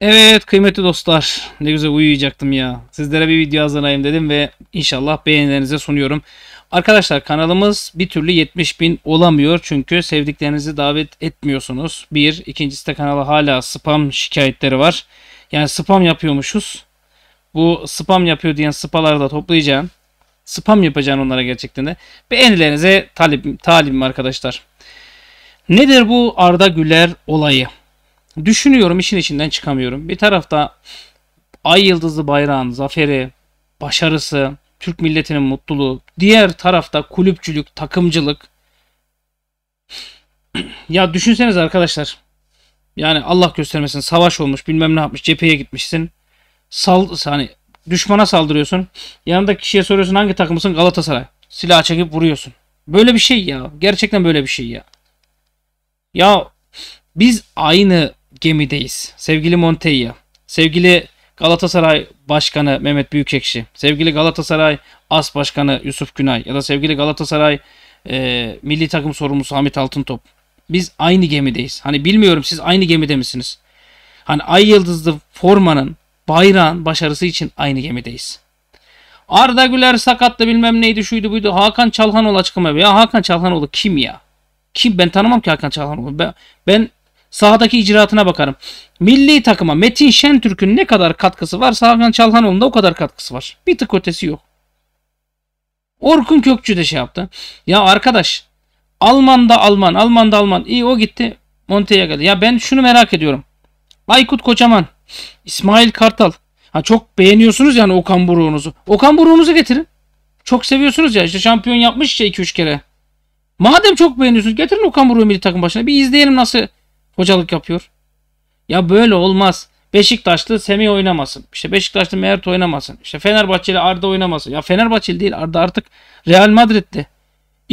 Evet kıymetli dostlar ne güzel uyuyacaktım ya. Sizlere bir video hazırlayayım dedim ve inşallah beğenilerinize sunuyorum. Arkadaşlar kanalımız bir türlü 70 bin olamıyor çünkü sevdiklerinizi davet etmiyorsunuz. Bir, ikincisi de kanala hala spam şikayetleri var. Yani spam yapıyormuşuz. Bu spam yapıyor diyen spaları da toplayacağım spam yapacağım onlara gerçekten de. Beğenilerinize talibim, talibim arkadaşlar. Nedir bu Arda Güler olayı? Düşünüyorum işin içinden çıkamıyorum. Bir tarafta Ay Yıldızlı bayrağın zaferi, başarısı, Türk milletinin mutluluğu. Diğer tarafta kulüpçülük, takımcılık. ya düşünseniz arkadaşlar. Yani Allah göstermesin savaş olmuş bilmem ne yapmış cepheye gitmişsin. Sal, hani Düşmana saldırıyorsun. Yanındaki kişiye soruyorsun hangi takımısın Galatasaray. Silah çekip vuruyorsun. Böyle bir şey ya. Gerçekten böyle bir şey ya. Ya biz aynı gemideyiz. Sevgili Monteya, sevgili Galatasaray Başkanı Mehmet Büyükekşi, sevgili Galatasaray As Başkanı Yusuf Günay ya da sevgili Galatasaray e, Milli Takım Sorumlusu Hamit Altıntop. Biz aynı gemideyiz. Hani bilmiyorum siz aynı gemide misiniz? Hani Ay Yıldızlı formanın bayrağın başarısı için aynı gemideyiz. Arda Güler sakattı bilmem neydi şuydu buydu. Hakan Çalhanoğlu açıklama ya Hakan Çalhanoğlu kim ya? Kim ben tanımam ki Hakan Çalhanoğlu. Ben, ben sahadaki icraatına bakarım. Milli takıma Metin Şentürk'ün ne kadar katkısı varsa Hakan Çalhanoğlunda o kadar katkısı var. Bir tık ötesi yok. Orkun Kökçü de şey yaptı. Ya arkadaş Alman'da Alman, Alman'da Alman. İyi o gitti. Monte'ye geldi. Ya ben şunu merak ediyorum. Aykut Kocaman İsmail Kartal. Ha çok beğeniyorsunuz yani Okan Buruk'unuzu. Okan Buruk'unuzu getirin. Çok seviyorsunuz ya işte şampiyon yapmış ya 2-3 kere. Madem çok beğeniyorsunuz getirin Okan Buruk'u milli takım başına. Bir izleyelim nasıl hocalık yapıyor. Ya böyle olmaz. Beşiktaşlı Semih oynamasın. İşte Beşiktaşlı Mert oynamasın. İşte Fenerbahçeli Arda oynamasın. Ya Fenerbahçeli değil Arda artık Real Madrid'de.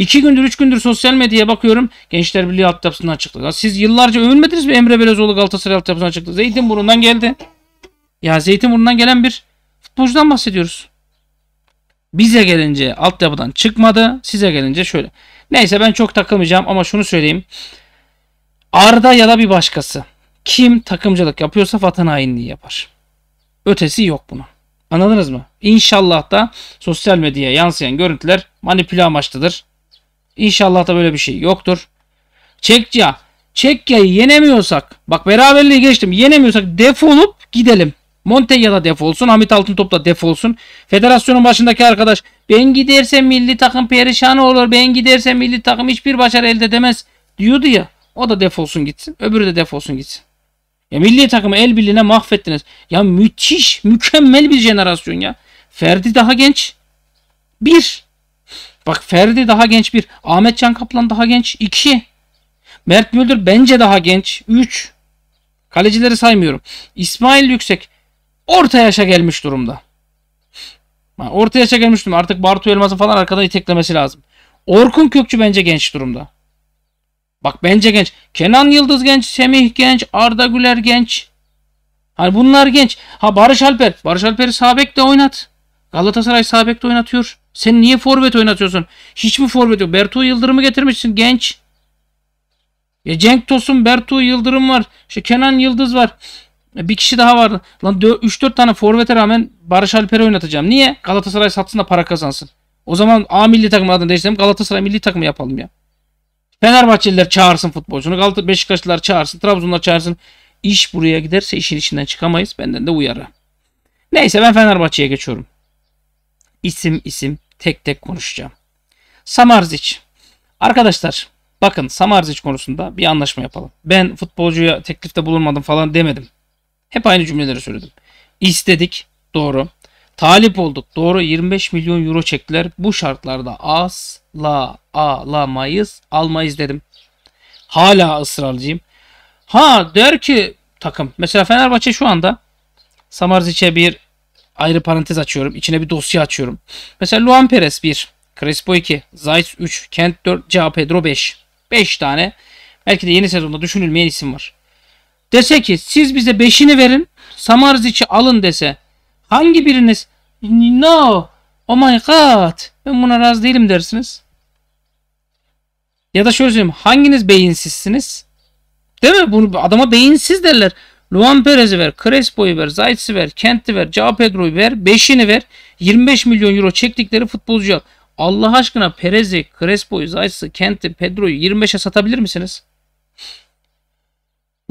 İki gündür, üç gündür sosyal medyaya bakıyorum. Gençler Birliği altyapısından çıktı. Ya siz yıllarca övünmediniz mi Emre Belözoğlu Galatasaray altyapısından çıktı? Zeytinburnu'ndan geldi. Ya Zeytinburnu'ndan gelen bir futbolcudan bahsediyoruz. Bize gelince altyapıdan çıkmadı. Size gelince şöyle. Neyse ben çok takılmayacağım ama şunu söyleyeyim. Arda ya da bir başkası. Kim takımcılık yapıyorsa vatan hainliği yapar. Ötesi yok buna. Anladınız mı? İnşallah da sosyal medyaya yansıyan görüntüler manipüle amaçlıdır. İnşallah da böyle bir şey yoktur. Çekya. Çekya'yı yenemiyorsak bak beraberliği geçtim. Yenemiyorsak defolup gidelim. Montella da defolsun. Hamit Altıntop da defolsun. Federasyonun başındaki arkadaş ben gidersem milli takım perişan olur. Ben gidersem milli takım hiçbir başarı elde edemez diyordu ya. O da defolsun gitsin. Öbürü de defolsun gitsin. Ya milli takımı el birliğine mahvettiniz. Ya müthiş, mükemmel bir jenerasyon ya. Ferdi daha genç. Bir. Bak Ferdi daha genç bir. Ahmet Can Kaplan daha genç. iki, Mert Müldür bence daha genç. üç, Kalecileri saymıyorum. İsmail Yüksek orta yaşa gelmiş durumda. Orta yaşa gelmiş durumda. Artık Bartu Elmas'ı falan arkadan iteklemesi lazım. Orkun Kökçü bence genç durumda. Bak bence genç. Kenan Yıldız genç, Semih genç, Arda Güler genç. Hani bunlar genç. Ha Barış Alper. Barış Alper'i Sabek'te oynat. Galatasaray Sabek'te oynatıyor. Sen niye forvet oynatıyorsun? Hiç mi forvet yok? Bertu Yıldırım'ı getirmişsin genç. Ya e, Cenk Tosun, Bertu Yıldırım var. İşte Kenan Yıldız var. E, bir kişi daha vardı. Lan 3-4 tane forvete rağmen Barış Alper'i oynatacağım. Niye? Galatasaray satsın da para kazansın. O zaman A milli takımı adını değiştirelim. Galatasaray milli takımı yapalım ya. Fenerbahçeliler çağırsın futbolcunu. Galatasaray Beşiktaşlılar çağırsın. Trabzonlar çağırsın. İş buraya giderse işin içinden çıkamayız. Benden de uyarı. Neyse ben Fenerbahçe'ye geçiyorum isim isim tek tek konuşacağım. Samarzic. Arkadaşlar bakın Samarzic konusunda bir anlaşma yapalım. Ben futbolcuya teklifte bulunmadım falan demedim. Hep aynı cümleleri söyledim. İstedik doğru. Talip olduk doğru 25 milyon euro çektiler. Bu şartlarda asla alamayız almayız dedim. Hala ısrarcıyım. Ha der ki takım mesela Fenerbahçe şu anda Samarzic'e bir ayrı parantez açıyorum. İçine bir dosya açıyorum. Mesela Luan Perez 1, Crespo 2, Zayt 3, Kent 4, Ca Pedro 5. 5 tane belki de yeni sezonda düşünülmeyen isim var. Dese ki siz bize 5'ini verin Samarzic'i alın dese hangi biriniz no oh my god ben buna razı değilim dersiniz. Ya da şöyle söyleyeyim hanginiz beyinsizsiniz? Değil mi? Bunu adama beyinsiz derler. Luan Perez'i ver, Crespo'yu ver, Zayt'si ver, Kent'i ver, Cao Pedro'yu ver, 5'ini ver. 25 milyon euro çektikleri futbolcu al. Allah aşkına Perez'i, Crespo'yu, Zayt'si, Kent'i, Pedro'yu 25'e satabilir misiniz?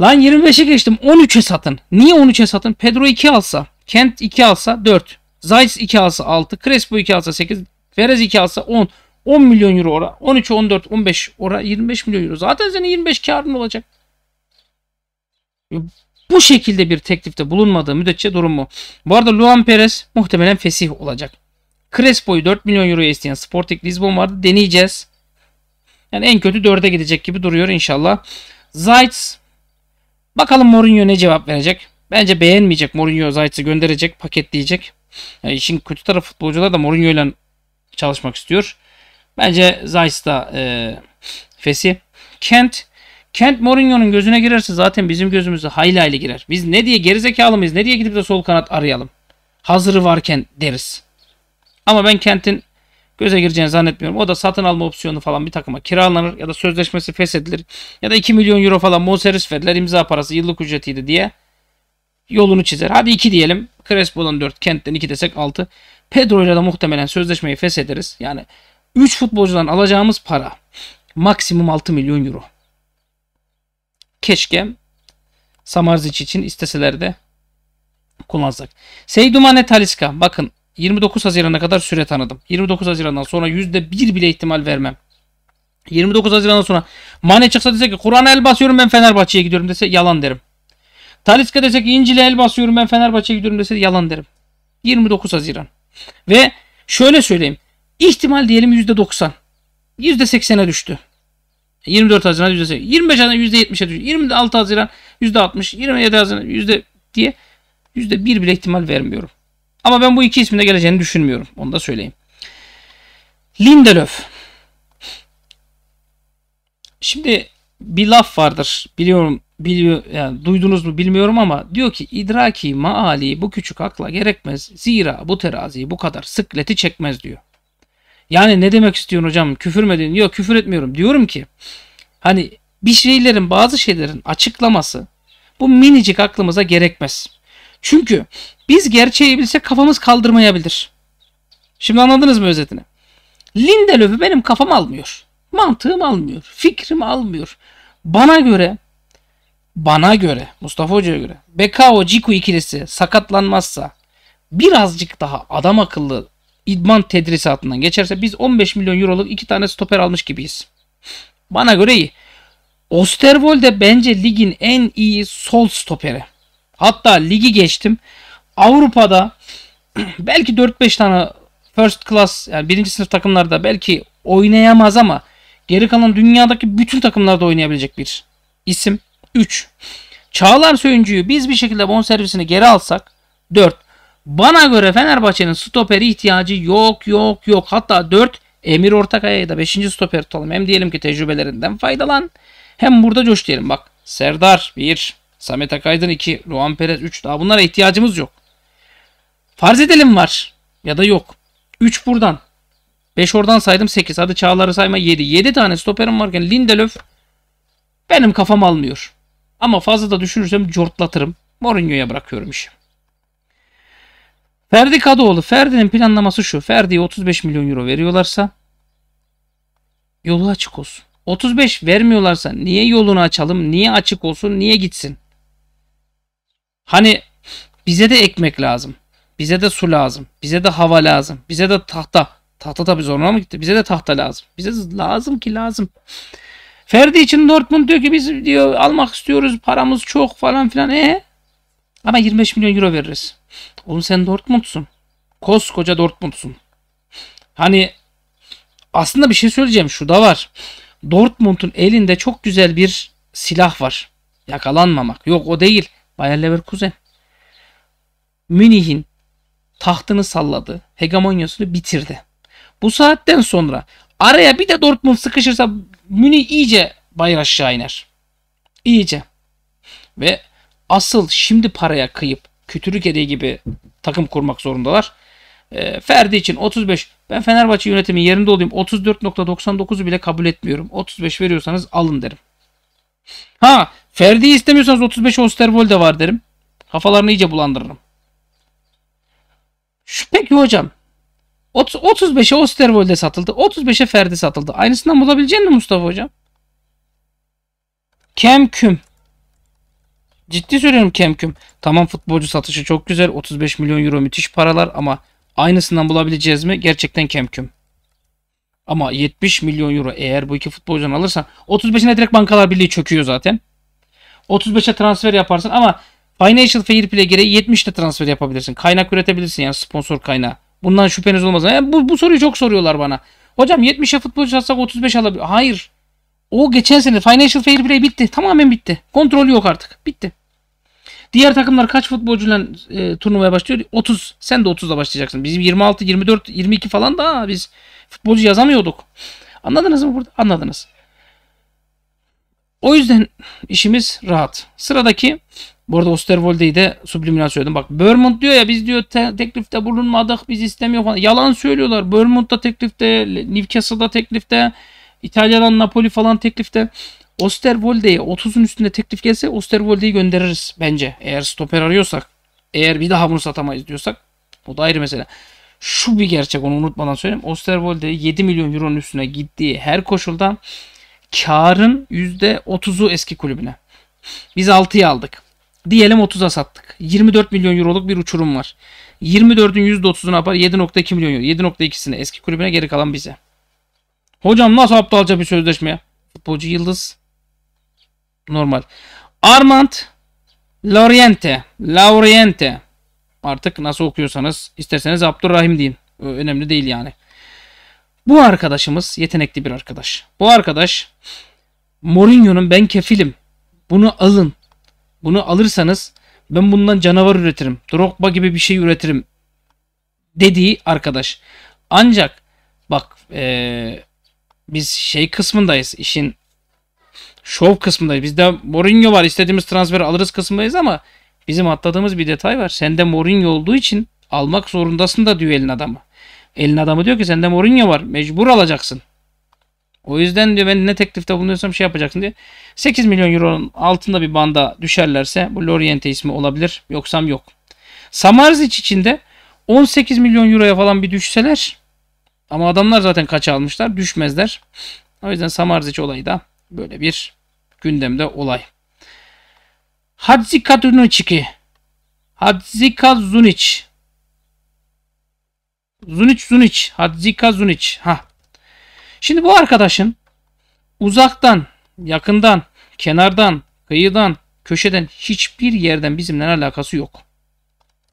Lan 25'e geçtim 13'e satın. Niye 13'e satın? Pedro 2 alsa, Kent 2 alsa 4. Zayt 2 alsa 6, Crespo 2 alsa 8, Perez 2 alsa 10. 10 milyon euro ora. 13, 14, 15 ora 25 milyon euro. Zaten senin 25 karın olacak bu şekilde bir teklifte bulunmadığı müddetçe durumu. bu. Bu arada Luan Perez muhtemelen fesih olacak. Crespo'yu 4 milyon euroya isteyen Sporting Lisbon vardı. Deneyeceğiz. Yani en kötü 4'e gidecek gibi duruyor inşallah. Zayt bakalım Mourinho ne cevap verecek. Bence beğenmeyecek Mourinho Zayt'ı gönderecek, paketleyecek. Yani işin kötü tarafı futbolcular da Mourinho ile çalışmak istiyor. Bence Zayt da e, fesi. Kent Kent Mourinho'nun gözüne girerse zaten bizim gözümüze hayli hayli girer. Biz ne diye gerizekalı mıyız? Ne diye gidip de sol kanat arayalım? Hazırı varken deriz. Ama ben Kent'in göze gireceğini zannetmiyorum. O da satın alma opsiyonu falan bir takıma kiralanır ya da sözleşmesi feshedilir. Ya da 2 milyon euro falan Monservis verdiler imza parası yıllık ücretiydi diye yolunu çizer. Hadi 2 diyelim. Crespo'dan 4, Kent'ten 2 desek 6. Pedro ile de muhtemelen sözleşmeyi feshederiz. Yani 3 futbolcudan alacağımız para maksimum 6 milyon euro keşke Samarzic için isteseler de kullansak. Seydumane Taliska bakın 29 Haziran'a kadar süre tanıdım. 29 Haziran'dan sonra %1 bile ihtimal vermem. 29 Haziran'dan sonra Mane çıksa dese ki Kur'an'a el basıyorum ben Fenerbahçe'ye gidiyorum dese yalan derim. Taliska dese ki İncil'e el basıyorum ben Fenerbahçe'ye gidiyorum dese yalan derim. 29 Haziran. Ve şöyle söyleyeyim. İhtimal diyelim %90. %80'e düştü. 24 Haziran yüzde 25 Haziran %70'e düşüyor. 26 Haziran yüzde %60, 27 Haziran yüzde diye yüzde bir bile ihtimal vermiyorum. Ama ben bu iki isminde geleceğini düşünmüyorum. Onu da söyleyeyim. Lindelöf. Şimdi bir laf vardır. Biliyorum, biliyor, yani duydunuz mu bilmiyorum ama diyor ki idraki maali bu küçük akla gerekmez. Zira bu teraziyi bu kadar sıkleti çekmez diyor. Yani ne demek istiyorsun hocam? Küfür mü dedin? Yok küfür etmiyorum. Diyorum ki hani bir şeylerin bazı şeylerin açıklaması bu minicik aklımıza gerekmez. Çünkü biz gerçeği bilsek kafamız kaldırmayabilir. Şimdi anladınız mı özetini? Lindelöf'ü benim kafam almıyor. Mantığım almıyor. Fikrim almıyor. Bana göre bana göre Mustafa Hoca'ya göre Bekao Ciku ikilisi sakatlanmazsa birazcık daha adam akıllı idman altından geçerse biz 15 milyon euroluk iki tane stoper almış gibiyiz. Bana göre iyi. Osterwold'e bence ligin en iyi sol stoperi. Hatta ligi geçtim. Avrupa'da belki 4-5 tane first class yani birinci sınıf takımlarda belki oynayamaz ama geri kalan dünyadaki bütün takımlarda oynayabilecek bir isim. 3. Çağlar Söyüncü'yü biz bir şekilde bonservisini geri alsak 4. Bana göre Fenerbahçe'nin stoperi ihtiyacı yok yok yok. Hatta 4 Emir Ortakaya'ya da 5. stoper tutalım. Hem diyelim ki tecrübelerinden faydalan. Hem burada coş diyelim bak. Serdar 1, Samet Akaydın 2, Ruan Perez 3. Daha bunlara ihtiyacımız yok. Farz edelim var ya da yok. 3 buradan. 5 oradan saydım 8. Hadi Çağlar'ı sayma 7. 7 tane stoperim varken Lindelöf benim kafam almıyor. Ama fazla da düşünürsem cortlatırım. Mourinho'ya bırakıyorum işi. Ferdi Kadıoğlu. Ferdi'nin planlaması şu. Ferdi'ye 35 milyon euro veriyorlarsa yolu açık olsun. 35 vermiyorlarsa niye yolunu açalım? Niye açık olsun? Niye gitsin? Hani bize de ekmek lazım. Bize de su lazım. Bize de hava lazım. Bize de tahta. Tahta tabii zoruna mı gitti? Bize de tahta lazım. Bize lazım ki lazım. Ferdi için Dortmund diyor ki biz diyor almak istiyoruz. Paramız çok falan filan. E ama 25 milyon euro veririz. Oğlum sen Dortmund'sun. Koskoca Dortmund'sun. Hani aslında bir şey söyleyeceğim. Şu da var. Dortmund'un elinde çok güzel bir silah var. Yakalanmamak. Yok o değil. Bayer Leverkusen. Münih'in tahtını salladı. Hegemonyasını bitirdi. Bu saatten sonra araya bir de Dortmund sıkışırsa Münih iyice bayır aşağı iner. İyice. Ve asıl şimdi paraya kıyıp Kütürük Edeği gibi takım kurmak zorundalar. Ee, Ferdi için 35. Ben Fenerbahçe yönetimin yerinde olayım. 34.99'u bile kabul etmiyorum. 35 veriyorsanız alın derim. Ha Ferdi istemiyorsanız 35 Osterwold de var derim. Kafalarını iyice bulandırırım. Şu peki hocam. 35'e de satıldı. 35'e Ferdi satıldı. Aynısından bulabilecek mi Mustafa hocam? Kem küm. Ciddi söylüyorum Kemküm. Tamam futbolcu satışı çok güzel. 35 milyon euro müthiş paralar ama aynısından bulabileceğiz mi? Gerçekten Kemküm. Ama 70 milyon euro eğer bu iki futbolcudan alırsan 35'ine direkt Bankalar Birliği çöküyor zaten. 35'e transfer yaparsın ama Financial Fair Play gereği 70'te transfer yapabilirsin. Kaynak üretebilirsin yani sponsor kaynağı. Bundan şüpheniz olmaz. Yani bu, bu soruyu çok soruyorlar bana. Hocam 70'e futbolcu satsak 35 alabilir. Hayır. O geçen sene Financial Fair Play bitti. Tamamen bitti. Kontrolü yok artık. Bitti. Diğer takımlar kaç futbolcuyla e, turnuvaya başlıyor? 30. Sen de 30'da başlayacaksın. Bizim 26, 24, 22 falan da biz futbolcu yazamıyorduk. Anladınız mı burada? Anladınız. O yüzden işimiz rahat. Sıradaki bu arada Osterwolde'yi de subliminal söyledim. Bak Bermond diyor ya biz diyor te- teklifte bulunmadık biz istemiyor falan. Yalan söylüyorlar. Bermond da teklifte, Newcastle da teklifte, İtalya'dan Napoli falan teklifte. Osterwolde'ye 30'un üstünde teklif gelse Osterwolde'yi göndeririz bence. Eğer stoper arıyorsak. Eğer bir daha bunu satamayız diyorsak. O da ayrı mesele. Şu bir gerçek onu unutmadan söyleyeyim. Osterwolde 7 milyon euronun üstüne gittiği her koşulda karın %30'u eski kulübüne. Biz 6'yı aldık. Diyelim 30'a sattık. 24 milyon euroluk bir uçurum var. 24'ün %30'unu yapar 7.2 milyon euro. 7.2'sini eski kulübüne geri kalan bize. Hocam nasıl aptalca bir sözleşme? Futbolcu Yıldız Normal. Armand Lauriente. Lauriente. Artık nasıl okuyorsanız isterseniz Abdurrahim deyin. Önemli değil yani. Bu arkadaşımız yetenekli bir arkadaş. Bu arkadaş Mourinho'nun ben kefilim. Bunu alın. Bunu alırsanız ben bundan canavar üretirim. Drogba gibi bir şey üretirim. Dediği arkadaş. Ancak bak ee, biz şey kısmındayız. işin şov kısmındayız. Bizde Mourinho var İstediğimiz transferi alırız kısmındayız ama bizim atladığımız bir detay var. Sende Mourinho olduğu için almak zorundasın da diyor elin adamı. Elin adamı diyor ki sende Mourinho var mecbur alacaksın. O yüzden diyor ben ne teklifte bulunuyorsam şey yapacaksın diye. 8 milyon euronun altında bir banda düşerlerse bu Lorient ismi olabilir. Yoksam yok. Samarzic için de 18 milyon euroya falan bir düşseler ama adamlar zaten kaç almışlar düşmezler. O yüzden Samarzic olayı da böyle bir gündemde olay. Hadzika Duniçki Hadzika Zuniç Zuniç Zuniç Hadzika Zuniç ha. Şimdi bu arkadaşın uzaktan, yakından, kenardan, kıyıdan, köşeden hiçbir yerden bizimle alakası yok.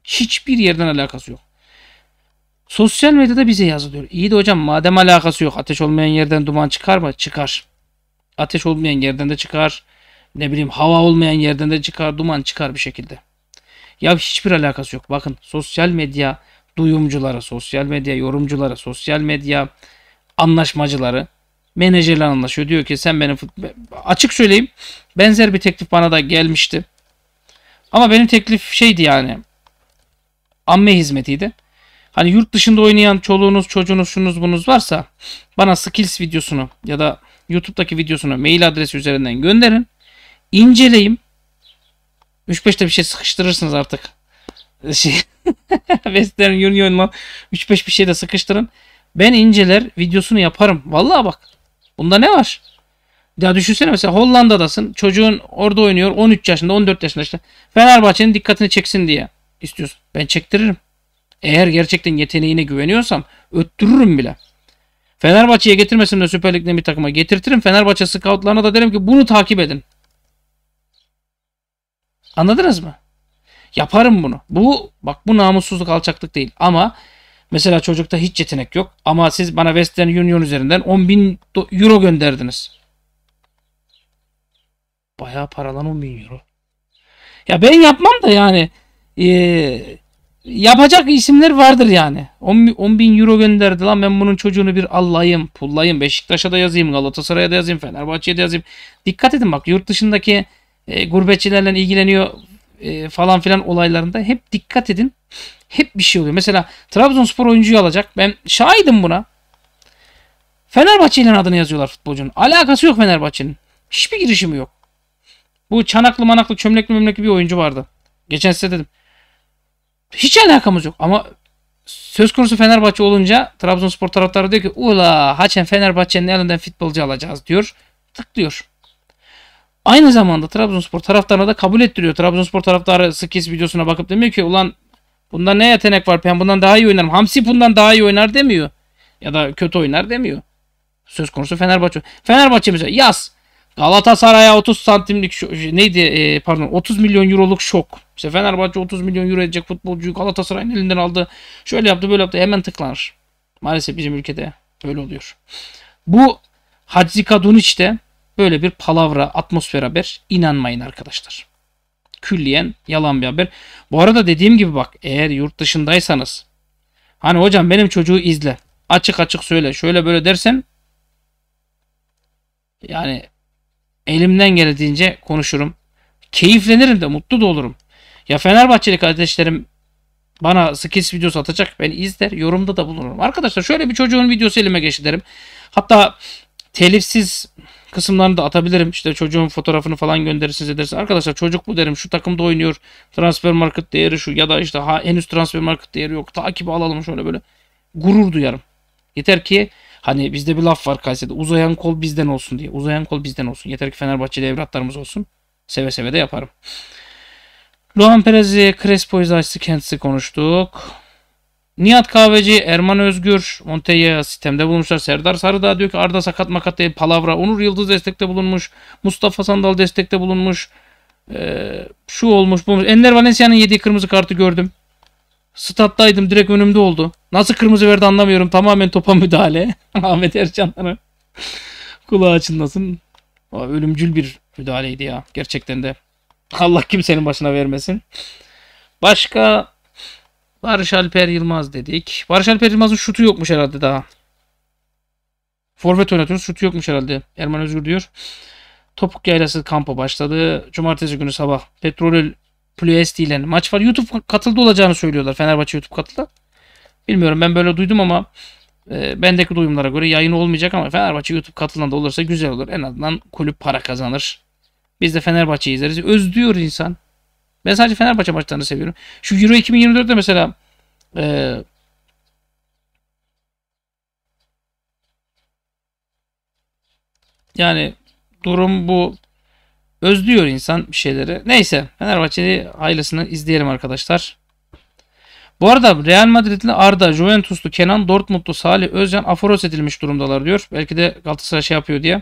Hiçbir yerden alakası yok. Sosyal medyada bize yazılıyor. İyi de hocam madem alakası yok ateş olmayan yerden duman çıkar mı? Çıkar ateş olmayan yerden de çıkar. Ne bileyim hava olmayan yerden de çıkar. Duman çıkar bir şekilde. Ya hiçbir alakası yok. Bakın sosyal medya duyumcuları, sosyal medya yorumcuları, sosyal medya anlaşmacıları menajerle anlaşıyor. Diyor ki sen benim açık söyleyeyim benzer bir teklif bana da gelmişti. Ama benim teklif şeydi yani amme hizmetiydi. Hani yurt dışında oynayan çoluğunuz, çocuğunuz, şunuz bunuz varsa bana skills videosunu ya da YouTube'daki videosuna mail adresi üzerinden gönderin. İnceleyim. 3-5'te bir şey sıkıştırırsınız artık. Şey, Western Union'la 3-5 bir şey de sıkıştırın. Ben inceler videosunu yaparım. Vallahi bak. Bunda ne var? Ya düşünsene mesela Hollanda'dasın. Çocuğun orada oynuyor. 13 yaşında 14 yaşında işte. Fenerbahçe'nin dikkatini çeksin diye istiyorsun. Ben çektiririm. Eğer gerçekten yeteneğine güveniyorsam öttürürüm bile. Fenerbahçe'ye getirmesin de Süper Lig'den bir takıma getirtirim. Fenerbahçe scoutlarına da derim ki bunu takip edin. Anladınız mı? Yaparım bunu. Bu bak bu namussuzluk alçaklık değil. Ama mesela çocukta hiç yetenek yok. Ama siz bana Western Union üzerinden 10 bin euro gönderdiniz. Bayağı paralan 10 bin euro. Ya ben yapmam da yani. Ee, yapacak isimler vardır yani. 10, bin euro gönderdi lan ben bunun çocuğunu bir allayım, pullayım. Beşiktaş'a da yazayım, Galatasaray'a da yazayım, Fenerbahçe'ye de yazayım. Dikkat edin bak yurt dışındaki e, gurbetçilerle ilgileniyor e, falan filan olaylarında hep dikkat edin. Hep bir şey oluyor. Mesela Trabzonspor oyuncuyu alacak. Ben şahidim buna. Fenerbahçe'nin adını yazıyorlar futbolcunun. Alakası yok Fenerbahçe'nin. Hiçbir girişimi yok. Bu çanaklı manaklı çömlekli memlekli bir oyuncu vardı. Geçen size dedim. Hiç alakamız yok ama söz konusu Fenerbahçe olunca Trabzonspor taraftarı diyor ki ula haçen Fenerbahçe'nin elinden futbolcu alacağız diyor. Tıklıyor. Aynı zamanda Trabzonspor taraftarına da kabul ettiriyor. Trabzonspor taraftarı Skis videosuna bakıp demiyor ki ulan bunda ne yetenek var ben bundan daha iyi oynarım. Hamsi bundan daha iyi oynar demiyor. Ya da kötü oynar demiyor. Söz konusu Fenerbahçe. Fenerbahçe mesela yaz Galatasaray'a 30 santimlik neydi e, pardon 30 milyon euroluk şok. İşte Fenerbahçe 30 milyon euro edecek futbolcuyu Galatasaray'ın elinden aldı. Şöyle yaptı böyle yaptı hemen tıklanır. Maalesef bizim ülkede böyle oluyor. Bu Hadzi de böyle bir palavra atmosfer haber inanmayın arkadaşlar. Külliyen yalan bir haber. Bu arada dediğim gibi bak eğer yurt dışındaysanız hani hocam benim çocuğu izle açık açık söyle şöyle böyle dersen yani elimden geldiğince konuşurum. Keyiflenirim de mutlu da olurum. Ya Fenerbahçeli kardeşlerim bana skills videosu atacak. Ben izler yorumda da bulunurum. Arkadaşlar şöyle bir çocuğun videosu elime geçti derim. Hatta telifsiz kısımlarını da atabilirim. İşte çocuğun fotoğrafını falan gönderirsiniz edersiniz. Arkadaşlar çocuk bu derim şu takımda oynuyor. Transfer market değeri şu ya da işte ha, henüz transfer market değeri yok. Takibi alalım şöyle böyle. Gurur duyarım. Yeter ki Hani bizde bir laf var Kayseri'de. Uzayan kol bizden olsun diye. Uzayan kol bizden olsun. Yeter ki Fenerbahçe'de evlatlarımız olsun. Seve seve de yaparım. Luan Perez'i, Crespo açtı. kendisi konuştuk. Nihat Kahveci, Erman Özgür, Monteya sistemde bulmuşlar. Serdar Sarıdağ diyor ki Arda sakat makat değil palavra. Onur Yıldız destekte bulunmuş. Mustafa Sandal destekte bulunmuş. Ee, şu olmuş bu olmuş. Enner Valencia'nın yediği kırmızı kartı gördüm. Stattaydım direkt önümde oldu. Nasıl kırmızı verdi anlamıyorum. Tamamen topa müdahale. Ahmet Ercan'lara kulağı açılmasın. Ölümcül bir müdahaleydi ya gerçekten de. Allah kimsenin başına vermesin. Başka Barış Alper Yılmaz dedik. Barış Alper Yılmaz'ın şutu yokmuş herhalde daha. Forvet oynatıyoruz. Şutu yokmuş herhalde. Erman Özgür diyor. Topuk yaylası kampa başladı. Cumartesi günü sabah Petrolül Plüesti ile maç var. YouTube katıldı olacağını söylüyorlar. Fenerbahçe YouTube katıldı. Bilmiyorum ben böyle duydum ama e, bendeki duyumlara göre yayın olmayacak ama Fenerbahçe YouTube katılan da olursa güzel olur. En azından kulüp para kazanır. Biz de Fenerbahçe izleriz. Özlüyor insan. Ben sadece Fenerbahçe maçlarını seviyorum. Şu Euro 2024'te mesela e, yani durum bu özlüyor insan bir şeyleri. Neyse Fenerbahçeli ailesini izleyelim arkadaşlar. Bu arada Real Madrid'li Arda, Juventuslu Kenan, Dortmundlu Salih Özcan aforoz edilmiş durumdalar diyor. Belki de Galatasaray şey yapıyor diye.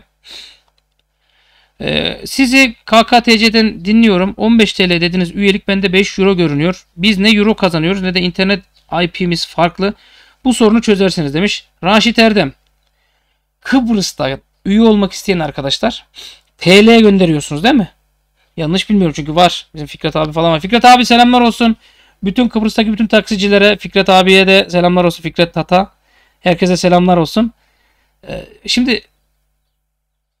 Ee, sizi KKTC'den dinliyorum. 15 TL dediniz üyelik bende 5 euro görünüyor. Biz ne euro kazanıyoruz ne de internet IP'miz farklı. Bu sorunu çözersiniz demiş. Raşit Erdem. Kıbrıs'ta üye olmak isteyen arkadaşlar TL gönderiyorsunuz değil mi? Yanlış bilmiyorum çünkü var. Bizim Fikret abi falan var. Fikret abi selamlar olsun. Bütün Kıbrıs'taki bütün taksicilere, Fikret abiye de selamlar olsun. Fikret Tata. Herkese selamlar olsun. Ee, şimdi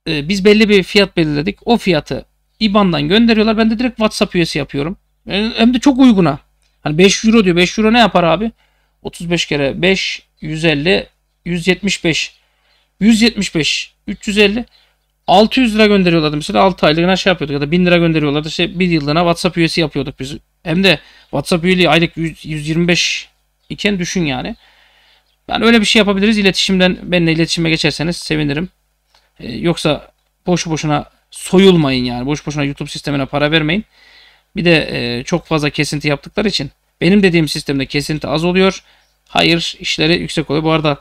e, biz belli bir fiyat belirledik. O fiyatı IBAN'dan gönderiyorlar. Ben de direkt WhatsApp üyesi yapıyorum. E, hem de çok uyguna. Hani 5 euro diyor. 5 euro ne yapar abi? 35 kere 5, 150, 175. 175, 350. 600 lira gönderiyorlardı mesela 6 aylığına şey yapıyorduk ya da 1000 lira gönderiyorlardı işte bir yıllığına WhatsApp üyesi yapıyorduk biz. Hem de WhatsApp üyeliği aylık 125 iken düşün yani. ben öyle bir şey yapabiliriz. İletişimden benimle iletişime geçerseniz sevinirim. Ee, yoksa boşu boşuna soyulmayın yani. Boş boşuna YouTube sistemine para vermeyin. Bir de e, çok fazla kesinti yaptıkları için benim dediğim sistemde kesinti az oluyor. Hayır işleri yüksek oluyor. Bu arada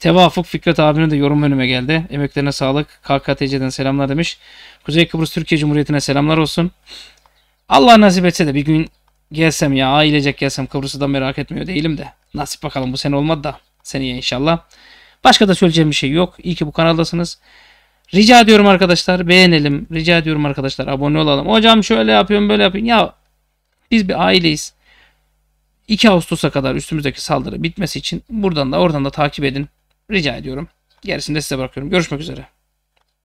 Tevafuk Fikret abinin de yorum önüme geldi. Emeklerine sağlık. KKTC'den selamlar demiş. Kuzey Kıbrıs Türkiye Cumhuriyeti'ne selamlar olsun. Allah nasip etse de bir gün gelsem ya ailecek gelsem Kıbrıs'ı da merak etmiyor değilim de. Nasip bakalım bu sene olmadı da seneye inşallah. Başka da söyleyeceğim bir şey yok. İyi ki bu kanaldasınız. Rica ediyorum arkadaşlar beğenelim. Rica ediyorum arkadaşlar abone olalım. Hocam şöyle yapıyorum böyle yapıyorum. Ya biz bir aileyiz. 2 Ağustos'a kadar üstümüzdeki saldırı bitmesi için buradan da oradan da takip edin. Rica ediyorum. Gerisini de size bırakıyorum. Görüşmek üzere.